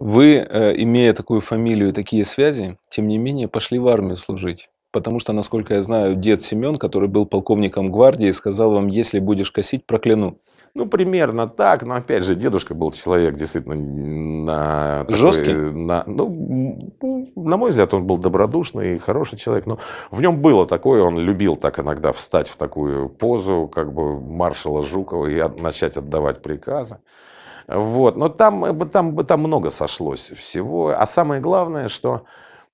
Вы, э, имея такую фамилию и такие связи, тем не менее пошли в армию служить. Потому что, насколько я знаю, дед Семен, который был полковником гвардии, сказал вам, если будешь косить, прокляну. Ну, примерно так, но опять же, дедушка был человек действительно на... Такой, Жесткий? На, ну, на мой взгляд, он был добродушный и хороший человек, но в нем было такое, он любил так иногда встать в такую позу, как бы маршала Жукова, и начать отдавать приказы. Вот. Но там, э, там, там много сошлось всего. А самое главное, что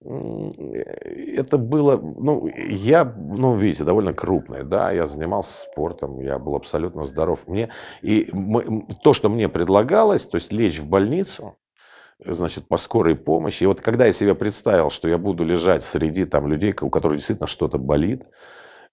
это было, ну, я, ну, видите, довольно крупный, да, я занимался спортом, я был абсолютно здоров. Мне, и мы, то, что мне предлагалось, то есть лечь в больницу, значит, по скорой помощи. И вот когда я себе представил, что я буду лежать среди там людей, у которых действительно что-то болит,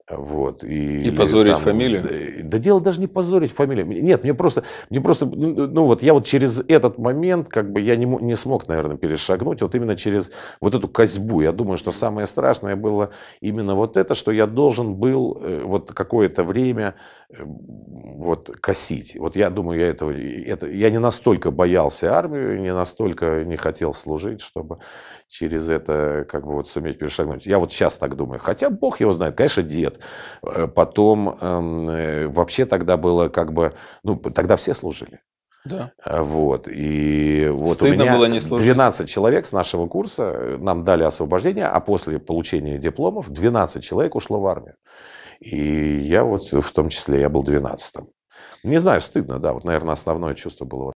вот, и, и позорить там, фамилию? Да, да дело даже не позорить фамилию. Нет, мне просто, мне просто, ну, ну, ну вот я вот через этот момент, как бы я не, не смог, наверное, перешагнуть, вот именно через вот эту козьбу. Я думаю, что самое страшное было именно вот это, что я должен был э, вот какое-то время э, вот косить. Вот я думаю, я этого, это, я не настолько боялся армию, не настолько не хотел служить, чтобы через это как бы вот суметь перешагнуть. Я вот сейчас так думаю. Хотя Бог его знает, конечно, дед лет. Э, потом эм, э, вообще тогда было как бы... Ну, тогда все служили. Да. Э, вот. И вот Стыдно у меня было не 12 человек с нашего курса нам дали освобождение, а после получения дипломов 12 человек ушло в армию. И я вот в том числе, я был 12-м. Не знаю, стыдно, да, вот, наверное, основное чувство было вот